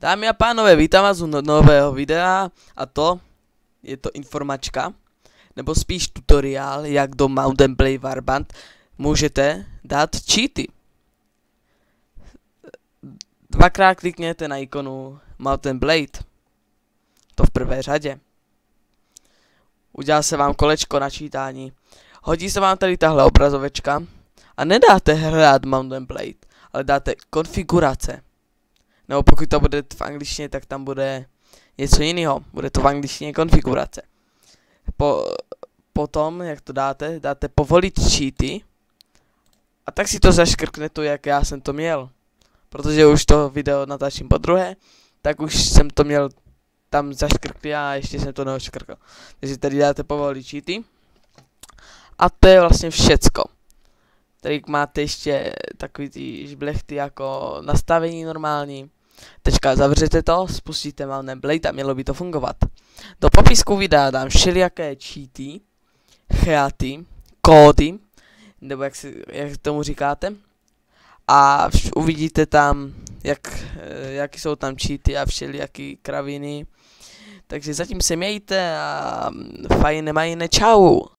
Dámy a pánové, vítám vás u no nového videa a to je to informačka, nebo spíš tutoriál, jak do Mountain Play Warband můžete dát cheaty. Dvakrát klikněte na ikonu Mountain Blade, to v prvé řadě. Udělá se vám kolečko na čítání. Hodí se vám tady tahle obrazovečka a nedáte hrát Mountain Blade, ale dáte konfigurace nebo pokud to bude v angličtině, tak tam bude něco jiného. Bude to v angličtině konfigurace. Po, potom, jak to dáte, dáte povolit cheaty. A tak si to zaškrkne to, jak já jsem to měl. Protože už to video natáčím po druhé, tak už jsem to měl tam zaškrkli a ještě jsem to neoškrkl. Takže tady dáte povolit cheaty. A to je vlastně všecko. Tady máte ještě takový ty žblechty jako nastavení normální. Teďka zavřete to, spustíte malné Blade a mělo by to fungovat. Do popisku videa dám všelijaké cheaty, cheaty, kódy, nebo jak, si, jak tomu říkáte. A vš, uvidíte tam, jak, eh, jaký jsou tam cheaty a všelijaký kraviny. Takže zatím se mějte a mm, fajne majne čau.